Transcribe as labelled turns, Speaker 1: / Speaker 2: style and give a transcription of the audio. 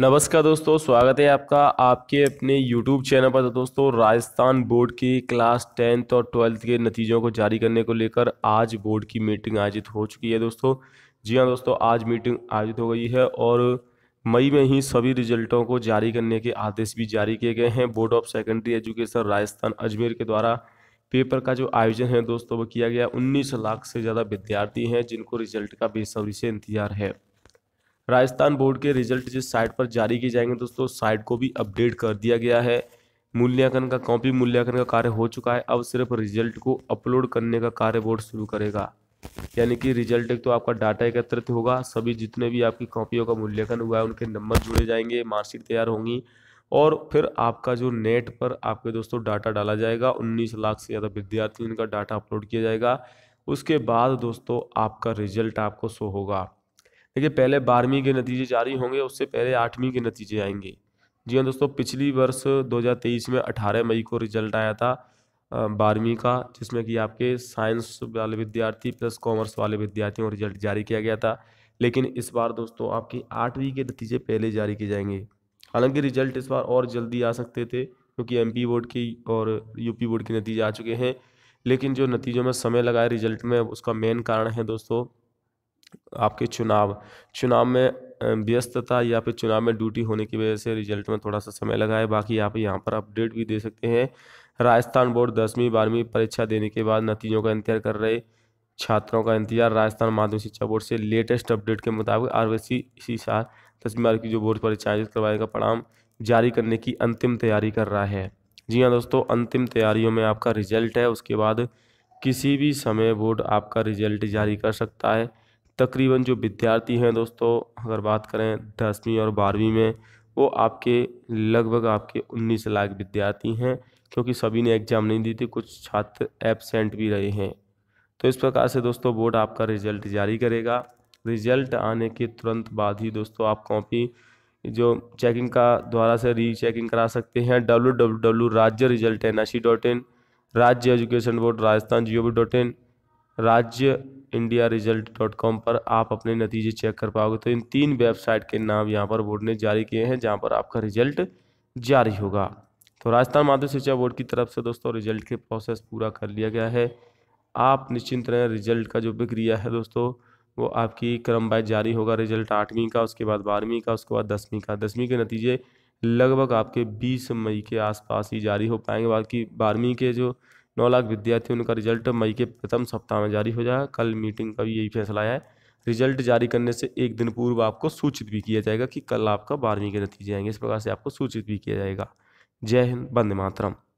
Speaker 1: नमस्कार दोस्तों स्वागत है आपका आपके अपने YouTube चैनल पर तो दोस्तों राजस्थान बोर्ड की क्लास टेंथ और ट्वेल्थ के नतीजों को जारी करने को लेकर आज बोर्ड की मीटिंग आयोजित हो चुकी है दोस्तों जी हाँ दोस्तों आज मीटिंग आयोजित हो गई है और मई में ही सभी रिजल्टों को जारी करने के आदेश भी जारी किए गए हैं board of secondary education Rajasthan Ajmer के द्वारा पेपर का जो आयोजन है दोस्तों वो किया गया उन्नीस लाख से ज़्यादा विद्यार्थी हैं जिनको रिजल्ट का बेसब्री से इंतजार है राजस्थान बोर्ड के रिजल्ट जिस साइट पर जारी किए जाएंगे दोस्तों साइट को भी अपडेट कर दिया गया है मूल्यांकन का कॉपी मूल्यांकन का कार्य हो चुका है अब सिर्फ रिजल्ट को अपलोड करने का कार्य बोर्ड शुरू करेगा यानी कि रिजल्ट एक तो आपका डाटा एकत्रित होगा सभी जितने भी आपकी कॉपियों का मूल्यांकन हुआ है उनके नंबर जुड़े जाएंगे मार्कशीट तैयार होंगी और फिर आपका जो नेट पर आपके दोस्तों डाटा डाला जाएगा उन्नीस लाख से ज़्यादा विद्यार्थियों का डाटा अपलोड किया जाएगा उसके बाद दोस्तों आपका रिजल्ट आपको शो होगा देखिए पहले बारहवीं के नतीजे जारी होंगे उससे पहले आठवीं के नतीजे आएंगे जी हाँ दोस्तों पिछली वर्ष 2023 में 18 मई को रिजल्ट आया था बारहवीं का जिसमें कि आपके साइंस वाले विद्यार्थी प्लस कॉमर्स वाले विद्यार्थियों को रिजल्ट जारी किया गया था लेकिन इस बार दोस्तों आपकी आठवीं के नतीजे पहले जारी किए जाएंगे हालांकि रिजल्ट इस बार और जल्दी आ सकते थे क्योंकि एम बोर्ड की और यूपी बोर्ड के नतीजे आ चुके हैं लेकिन जो नतीजों में समय लगाए रिजल्ट में उसका मेन कारण है दोस्तों आपके चुनाव चुनाव में व्यस्तता या फिर चुनाव में ड्यूटी होने की वजह से रिजल्ट में थोड़ा सा समय लगा है बाकी आप यहाँ पर अपडेट भी दे सकते हैं राजस्थान बोर्ड दसवीं बारहवीं परीक्षा देने के बाद नतीजों का इंतजार कर रहे छात्रों का इंतजार राजस्थान माध्यमिक शिक्षा बोर्ड से लेटेस्ट अपडेट के मुताबिक आर इसी साल दसवीं बार की जो बोर्ड परीक्षा आयोजित करवाने का परिणाम जारी करने की अंतिम तैयारी कर रहा है जी हाँ दोस्तों अंतिम तैयारियों में आपका रिजल्ट है उसके बाद किसी भी समय बोर्ड आपका रिजल्ट जारी कर सकता है तकरीबन जो विद्यार्थी हैं दोस्तों अगर बात करें दसवीं और बारहवीं में वो आपके लगभग आपके उन्नीस लाख विद्यार्थी हैं क्योंकि सभी ने एग्ज़ाम नहीं दी थी कुछ छात्र एबसेंट भी रहे हैं तो इस प्रकार से दोस्तों बोर्ड आपका रिजल्ट जारी करेगा रिजल्ट आने के तुरंत बाद ही दोस्तों आप कॉपी जो चेकिंग का द्वारा से री चेकिंग करा सकते हैं W W W raj result N C dot in raj education board Rajasthan G O V dot in raj India result dot com पर आप अपने नतीजे चेक कर पाओगे तो इन तीन वेबसाइट के नाम यहाँ पर बोर्ड ने जारी किए हैं जहाँ पर आपका रिजल्ट जारी होगा तो राजस्थान माध्यमिक शिक्षा बोर्ड की तरफ से दोस्तों रिजल्ट के प्रोसेस पूरा कर लिया गया है आप निश्चिंत रहें रिजल्ट का जो प्रक्रिया है दोस्तों वो आपकी क्रम बाय जारी होगा रिजल्ट आठवीं का उसके बाद बारहवीं का उसके बाद दसवीं का दसवीं के नतीजे लगभग आपके बीस मई के आसपास ही जारी हो पाएंगे बाकी बारहवीं के जो नौ लाख विद्यार्थियों उनका रिजल्ट मई के प्रथम सप्ताह में जारी हो जाएगा कल मीटिंग का भी यही फैसला आया है रिजल्ट जारी करने से एक दिन पूर्व आपको सूचित भी किया जाएगा कि कल आपका बारहवीं के नतीजे आएंगे इस प्रकार से आपको सूचित भी किया जाएगा जय हिंद बंदे मातरम